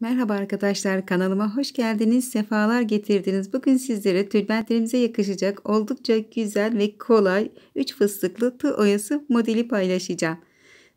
Merhaba arkadaşlar kanalıma hoş geldiniz. Sefalar getirdiniz. Bugün sizlere tülbentlerimize yakışacak oldukça güzel ve kolay 3 fıstıklı tığ oyası modeli paylaşacağım.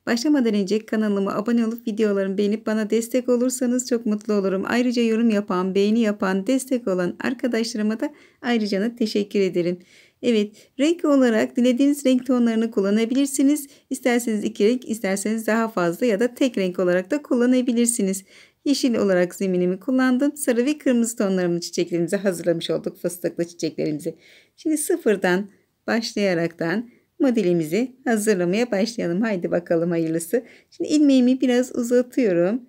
Başlamadan önce kanalıma abone olup videolarımı beğenip bana destek olursanız çok mutlu olurum. Ayrıca yorum yapan, beğeni yapan, destek olan arkadaşlarıma da ayrıca teşekkür ederim. Evet renk olarak dilediğiniz renk tonlarını kullanabilirsiniz. isterseniz iki renk isterseniz daha fazla ya da tek renk olarak da kullanabilirsiniz. Yeşil olarak zeminimi kullandım. Sarı ve kırmızı tonlarımlı çiçeklerimizi hazırlamış olduk. Fıstıklı çiçeklerimizi. Şimdi sıfırdan başlayaraktan modelimizi hazırlamaya başlayalım. Haydi bakalım hayırlısı. Şimdi ilmeğimi biraz uzatıyorum.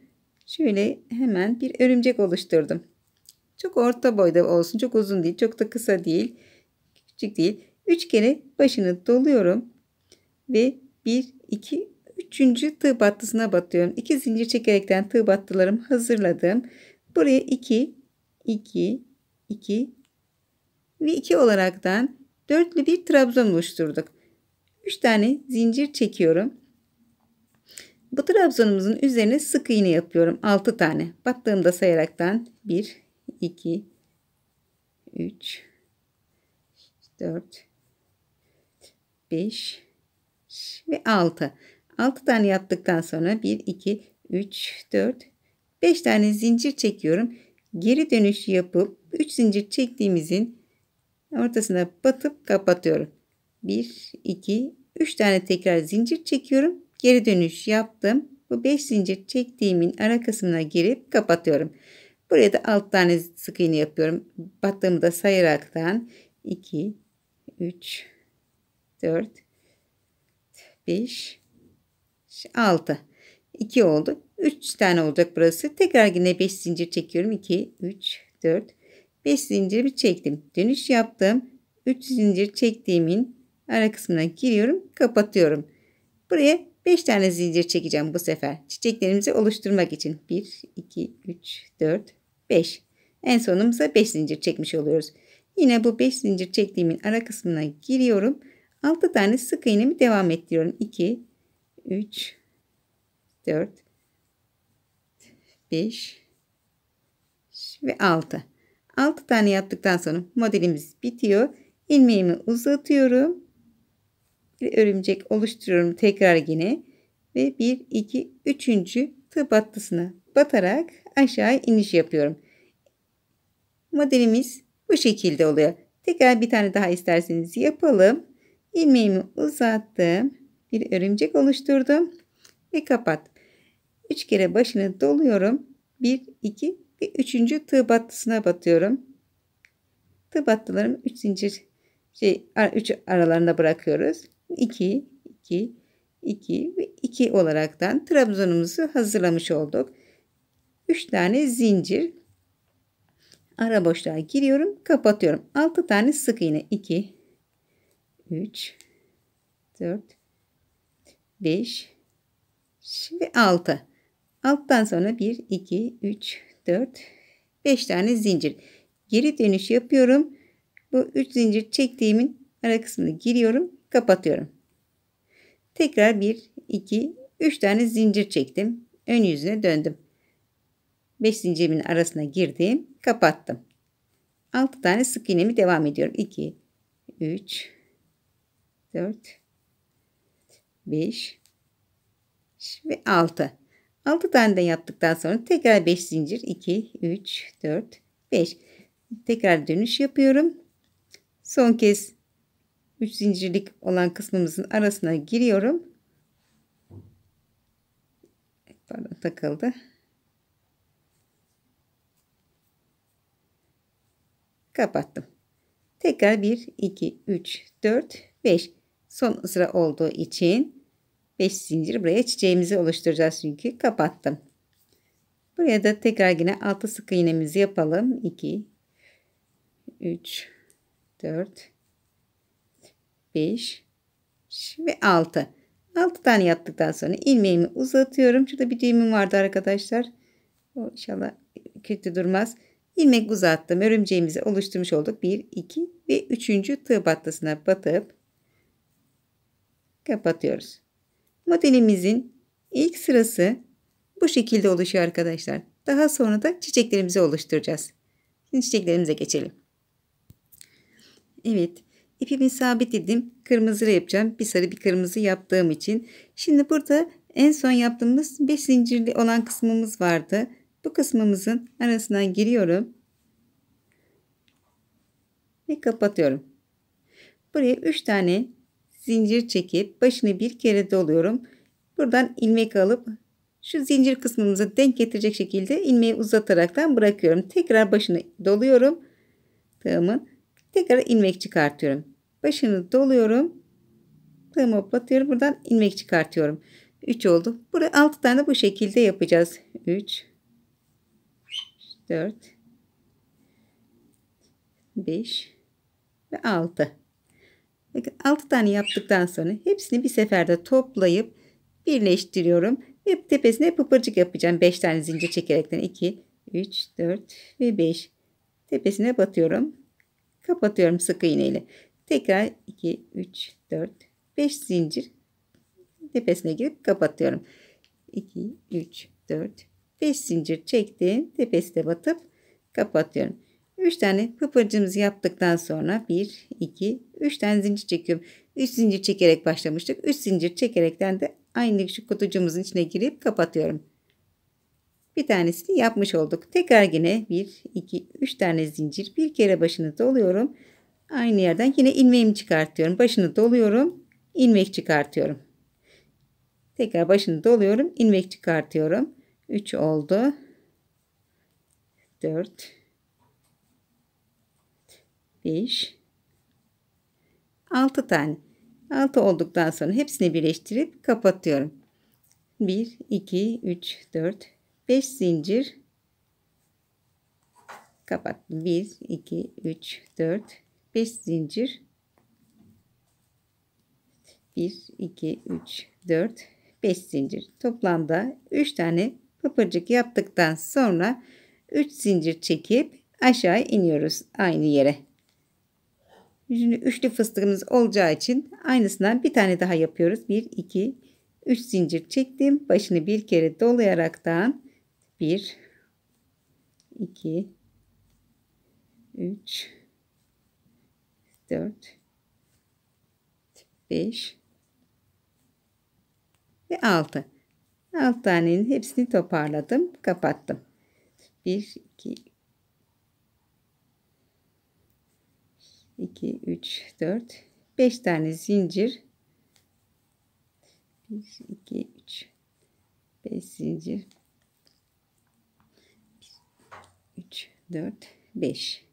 Şöyle hemen bir örümcek oluşturdum. Çok orta boyda olsun. Çok uzun değil. Çok da kısa değil. Küçük değil. 3 kere başını doluyorum. Ve 1, 2, üçüncü tığ battısına batıyorum. İki zincir çekerekten tığ battılarım hazırladım. Buraya 2, 2, 2 ve 2 olaraktan dörtlü bir trabzan oluşturduk. 3 tane zincir çekiyorum. Bu trabzanımızın üzerine sık iğne yapıyorum. 6 tane. Battığımda sayaraktan 1, 2, 3, 4, 5 ve 6. 6 tane yaptıktan sonra 1, 2, 3, 4, 5 tane zincir çekiyorum. Geri dönüş yapıp 3 zincir çektiğimizin ortasına batıp kapatıyorum. 1, 2, 3 tane tekrar zincir çekiyorum. Geri dönüş yaptım. Bu 5 zincir çektiğimin ara kısmına girip kapatıyorum. Buraya da 6 tane sık iğne yapıyorum. Battığımı da sayaraktan 2, 3, 4, 5, 6. 2 oldu. 3 tane olacak burası. Tekrar yine 5 zincir çekiyorum. 2, 3, 4, 5 zincirimi çektim. Dönüş yaptım. 3 zincir çektiğimin ara kısmına giriyorum. Kapatıyorum. Buraya 5 tane zincir çekeceğim bu sefer. Çiçeklerimizi oluşturmak için. 1, 2, 3, 4, 5. En sonumuza 5 zincir çekmiş oluyoruz. Yine bu 5 zincir çektiğimin ara kısmına giriyorum. 6 tane sık iğnemi devam ettiriyorum. 2, 3 4 5 ve 6. 6 tane yaptıktan sonra modelimiz bitiyor. Ilmeğimi uzatıyorum. Bir örümcek oluşturuyorum tekrar yine. Ve 1, 2, 3. tığ battısına batarak aşağı iniş yapıyorum. Modelimiz bu şekilde oluyor. Tekrar bir tane daha isterseniz yapalım. Ilmeğimi uzattım bir örümcek oluşturdum ve kapat. 3 kere başını doluyorum. 1, 2 ve 3. tığ battısına batıyorum. Tığ battılarım 3 zincir şey 3 aralarında bırakıyoruz. 2 2 2 ve 2 olaraktan trabzonumuzu hazırlamış olduk. 3 tane zincir ara boşluğa giriyorum, kapatıyorum. 6 tane sık iğne. 2 3 4 5 şimdi 6 alttan sonra 1 2 3 4 5 tane zincir geri dönüş yapıyorum bu 3 zincir çektiğimin ara kısmını giriyorum kapatıyorum tekrar 1 2 3 tane zincir çektim ön yüzüne döndüm 5 zincirimin arasına girdim kapattım 6 tane sık iğnemi devam ediyorum 2 3 4 5 ve 6. 6 tane de yaptıktan sonra tekrar 5 zincir 2 3 4 5. Tekrar dönüş yapıyorum. Son kez 3 zincirlik olan kısmımızın arasına giriyorum. Pardon takıldı. Kapattım. Tekrar 1 2 3 4 5 Son sıra olduğu için 5 zincir buraya çiçeğimizi oluşturacağız çünkü kapattım. Buraya da tekrar yine 6 sık iğnemizi yapalım. 2 3 4 5 ve 6. 6 tane yaptıktan sonra ilmeğimi uzatıyorum. Şurada bir düğümüm vardı arkadaşlar. O inşallah kötü durmaz. İlmek uzattım. Örümceğimizi oluşturmuş olduk. 1, 2 ve 3. tığ battısına batıp kapatıyoruz. Modelimizin ilk sırası bu şekilde oluşuyor arkadaşlar. Daha sonra da çiçeklerimizi oluşturacağız. Şimdi çiçeklerimize geçelim. Evet ipimi sabitledim. Kırmızı yapacağım. Bir sarı bir kırmızı yaptığım için. Şimdi burada en son yaptığımız 5 zincirli olan kısmımız vardı. Bu kısmımızın arasından giriyorum. Ve kapatıyorum. Buraya 3 tane zincir çekip başını bir kere doluyorum. Buradan ilmek alıp şu zincir kısmımızı denk getirecek şekilde ilmeği uzataraktan bırakıyorum. Tekrar başını doluyorum. Tığımın tekrar ilmek çıkartıyorum. Başını doluyorum. Tığımı hoplatıyorum. Buradan ilmek çıkartıyorum. 3 oldu. Buraya 6 tane bu şekilde yapacağız. 3 4 5 ve 6. Bakın 6 tane yaptıktan sonra hepsini bir seferde toplayıp birleştiriyorum. Ve tepesine pıpırcık yapacağım. 5 tane zincir çekerekten 2, 3, 4 ve 5. Tepesine batıyorum. Kapatıyorum sık iğneyle. Tekrar 2, 3, 4, 5 zincir tepesine girip kapatıyorum. 2, 3, 4, 5 zincir çektim. Tepesine batıp kapatıyorum. 3 tane kıpırcığımızı yaptıktan sonra 1, 2, 3 tane zincir çekiyorum. 3 zincir çekerek başlamıştık. 3 zincir çekerekten de aynı şu kutucuğumuzun içine girip kapatıyorum. Bir tanesini yapmış olduk. Tekrar yine 1, 2, 3 tane zincir. Bir kere başını doluyorum. Aynı yerden yine ilmeğimi çıkartıyorum. Başını doluyorum. ilmek çıkartıyorum. Tekrar başını doluyorum. ilmek çıkartıyorum. 3 oldu. 4 5 6 tane 6 olduktan sonra hepsini birleştirip kapatıyorum 1 2 3 4 5 zincir kapattım 1 2 3 4 5 zincir 1 2 3 4 5 zincir toplamda 3 tane papacık yaptıktan sonra 3 zincir çekip aşağı iniyoruz aynı yere Şimdi üçlü fıstığımız olacağı için aynısından bir tane daha yapıyoruz. 1, 2, 3 zincir çektim. Başını bir kere dolayaraktan 1, 2, 3, 4, 5 ve 6. 6 tanenin hepsini toparladım. Kapattım. 1, 2, 2 3 4 5 tane zincir 1 2 3 5 zincir 3 4 5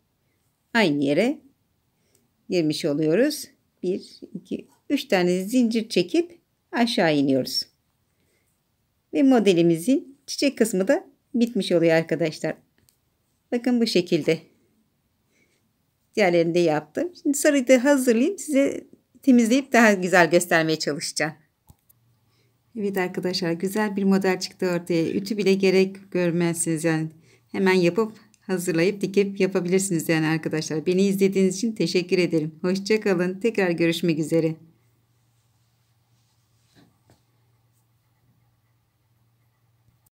aynı yere girmiş oluyoruz 1 2 3 tane zincir çekip aşağı iniyoruz ve modelimizin çiçek kısmı da bitmiş oluyor arkadaşlar bakın bu şekilde Diğerlerini de yaptım. Şimdi sarıyı da hazırlayayım. Size temizleyip daha güzel göstermeye çalışacağım. Evet arkadaşlar güzel bir model çıktı ortaya. Ütü bile gerek görmezsiniz yani. Hemen yapıp hazırlayıp dikip yapabilirsiniz yani arkadaşlar. Beni izlediğiniz için teşekkür ederim. Hoşçakalın. Tekrar görüşmek üzere.